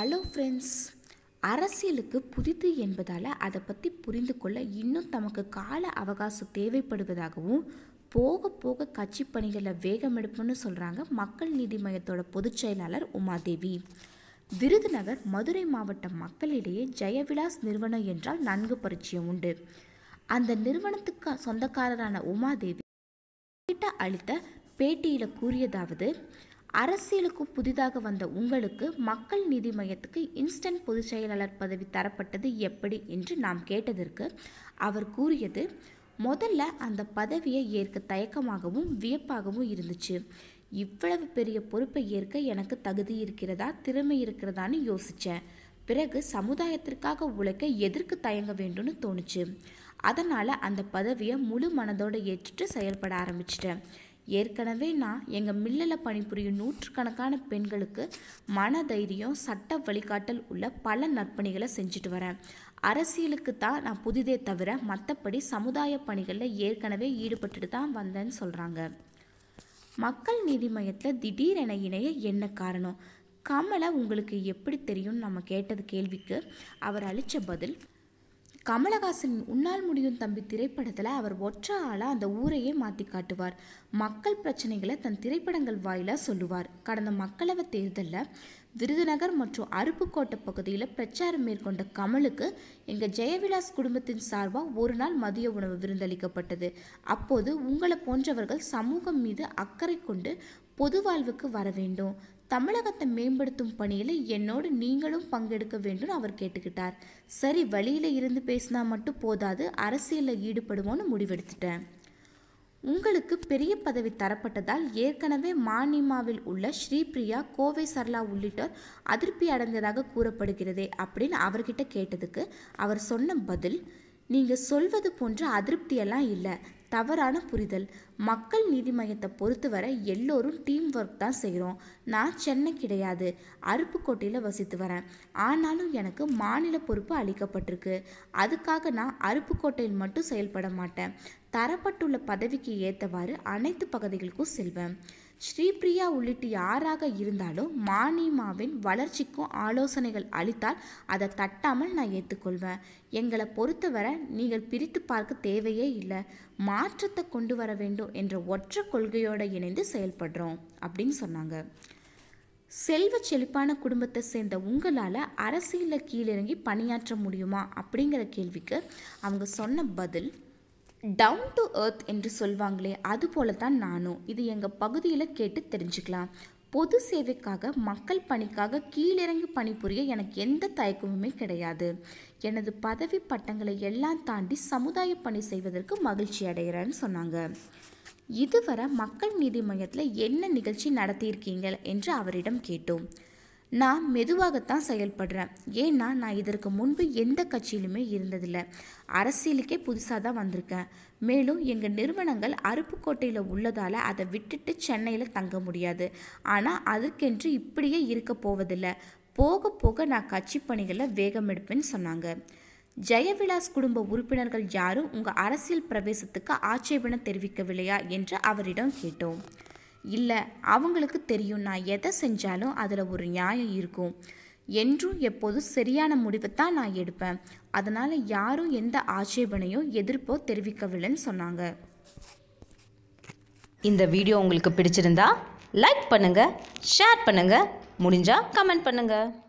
hello friends அரசியலுக்கு புதிது என்பதால் அதை பற்றி புரிந்து கொள்ள இன்னும் தமக்கு கால அவகாசம் தேவைப்படுவதாகவும் போக போக கட்சி பணிகளில் வேகம் எடுப்புன்னு சொல்கிறாங்க மக்கள் நீதி மையத்தோட பொதுச் செயலாளர் உமாதேவி விருதுநகர் மதுரை மாவட்ட மக்களிடையே ஜெயவிலாஸ் நிறுவனம் என்றால் நன்கு பரிச்சயம் உண்டு அந்த நிறுவனத்துக்கு சொந்தக்காரரான உமாதேவி அளித்த பேட்டியில் கூறியதாவது அரசியலுக்கு புதிதாக வந்த உங்களுக்கு மக்கள் நீதி மையத்துக்கு இன்ஸ்டன்ட் பொதுச் செயலாளர் பதவி தரப்பட்டது எப்படி என்று நாம் கேட்டதற்கு அவர் கூறியது முதல்ல அந்த பதவியை ஏற்க தயக்கமாகவும் வியப்பாகவும் இருந்துச்சு இவ்வளவு பெரிய பொறுப்பை ஏற்க எனக்கு தகுதி இருக்கிறதா திறமை இருக்கிறதான்னு யோசித்தேன் பிறகு சமுதாயத்திற்காக உழைக்க எதற்கு தயங்க வேண்டும்னு தோணுச்சு அதனால் அந்த பதவியை முழு மனதோடு ஏற்றுட்டு செயல்பட ஆரம்பிச்சிட்டேன் ஏற்கனவே நான் எங்கள் மில்லில் பணிபுரியும் நூற்றுக்கணக்கான பெண்களுக்கு மன தைரியம் சட்ட வழிகாட்டல் உள்ள பல நற்பணிகளை செஞ்சுட்டு வரேன் அரசியலுக்கு தான் நான் புதிதே தவிர மற்றபடி சமுதாய பணிகளில் ஏற்கனவே ஈடுபட்டுட்டு தான் வந்தேன்னு சொல்கிறாங்க மக்கள் நீதி மையத்தில் திடீரென இணைய என்ன காரணம் கமலை உங்களுக்கு எப்படி தெரியும்னு நம்ம கேட்டது கேள்விக்கு அவர் அளித்த பதில் கமலஹாசன் உன்னால் முடியும் தம்பி திரைப்படத்தில் அவர் ஒற்ற ஆளாக அந்த ஊரையே மாற்றி காட்டுவார் மக்கள் பிரச்சனைகளை தன் திரைப்படங்கள் வாயிலாக சொல்லுவார் கடந்த மக்களவைத் தேர்தலில் விருதுநகர் மற்றும் அருப்புக்கோட்டை பகுதியில் பிரச்சாரம் மேற்கொண்ட கமலுக்கு எங்கள் ஜெயவிலாஸ் குடும்பத்தின் சார்பாக ஒரு நாள் மதிய உணவு விருந்தளிக்கப்பட்டது அப்போது உங்களை போன்றவர்கள் சமூகம் மீது அக்கறை கொண்டு பொது வாழ்வுக்கு வர வேண்டும் தமிழகத்தை மேம்படுத்தும் பணியில் என்னோடு நீங்களும் பங்கெடுக்க வேண்டும் அவர் கேட்டுக்கிட்டார் சரி வழியில் இருந்து பேசினா மட்டும் போதாது அரசியலில் ஈடுபடுவோன்னு முடிவெடுத்துட்டேன் உங்களுக்கு பெரிய பதவி தரப்பட்டதால் ஏற்கனவே மானிமாவில் உள்ள ஸ்ரீபிரியா கோவை சர்லா உள்ளிட்டோர் அதிருப்தி அடைந்ததாக கூறப்படுகிறதே அப்படின்னு அவர்கிட்ட கேட்டதுக்கு அவர் சொன்ன பதில் நீங்கள் சொல்வது போன்ற அதிருப்தியெல்லாம் இல்லை தவறான புரிதல் மக்கள் நீதி மையத்தை பொறுத்தவரை எல்லோரும் டீம் ஒர்க் தான் செய்கிறோம் நான் சென்னை கிடையாது அருப்புக்கோட்டையில் வசித்து வரேன் ஆனாலும் எனக்கு மாநில பொறுப்பு அளிக்கப்பட்டிருக்கு அதுக்காக நான் அருப்புக்கோட்டையில் மட்டும் செயல்பட மாட்டேன் தரப்பட்டுள்ள பதவிக்கு ஏற்றவாறு அனைத்து பகுதிகளுக்கும் செல்வேன் ஸ்ரீபிரியா உள்ளிட்ட யாராக இருந்தாலும் மானிமாவின் வளர்ச்சிக்கும் ஆலோசனைகள் அளித்தால் அதை தட்டாமல் நான் ஏற்றுக்கொள்வேன் எங்களை பொறுத்தவரை நீங்கள் பிரித்து பார்க்க தேவையே இல்லை மாற்றத்தை கொண்டு வர வேண்டும் என்ற ஒற்ற கொள்கையோடு இணைந்து செயல்படுறோம் அப்படின்னு சொன்னாங்க செல்வ செழிப்பான குடும்பத்தை சேர்ந்த உங்களால் அரசியலில் கீழிறங்கி பணியாற்ற முடியுமா அப்படிங்கிற கேள்விக்கு அவங்க சொன்ன பதில் டவுன் டு எர்த் என்று சொல்வாங்களே அது போல தான் நானும் இது எங்கள் பகுதியில் கேட்டு தெரிஞ்சுக்கலாம் பொது சேவைக்காக மக்கள் பணிக்காக கீழிறங்கி பணிபுரிய எனக்கு எந்த தயக்கமுமே கிடையாது எனது பதவி பட்டங்களை எல்லாம் தாண்டி சமுதாய பணி செய்வதற்கு மகிழ்ச்சி அடைகிறேன்னு சொன்னாங்க இதுவரை மக்கள் நீதி மையத்தில் என்ன நிகழ்ச்சி நடத்தியிருக்கீங்க என்று அவரிடம் கேட்டோம் நான் மெதுவாகத்தான் செயல்படுறேன் ஏன்னா நான் இதற்கு முன்பு எந்த கட்சியிலுமே இருந்ததில்லை அரசியலுக்கே புதுசாக தான் வந்திருக்கேன் மேலும் எங்கள் நிறுவனங்கள் அருப்புக்கோட்டையில் உள்ளதால் அதை விட்டுட்டு சென்னையில் தங்க முடியாது ஆனால் அதற்கென்று இப்படியே இருக்க போவதில்லை போக போக நான் கட்சி பணிகளில் வேகம் எடுப்பேன்னு சொன்னாங்க ஜெயவிலாஸ் குடும்ப உறுப்பினர்கள் யாரும் உங்கள் அரசியல் பிரவேசத்துக்கு ஆட்சேபனை தெரிவிக்கவில்லையா என்று அவரிடம் கேட்டோம் இல்லை அவங்களுக்கு தெரியும் நான் எதை செஞ்சாலும் அதில் ஒரு நியாயம் இருக்கும் என்றும் எப்போதும் சரியான முடிவை தான் நான் எடுப்பேன் அதனால் யாரும் எந்த ஆட்சேபனையும் எதிர்ப்போ தெரிவிக்கவில்லைன்னு சொன்னாங்க இந்த வீடியோ உங்களுக்கு பிடிச்சிருந்தா லைக் பண்ணுங்கள் ஷேர் பண்ணுங்கள் முடிஞ்சால் கமெண்ட் பண்ணுங்கள்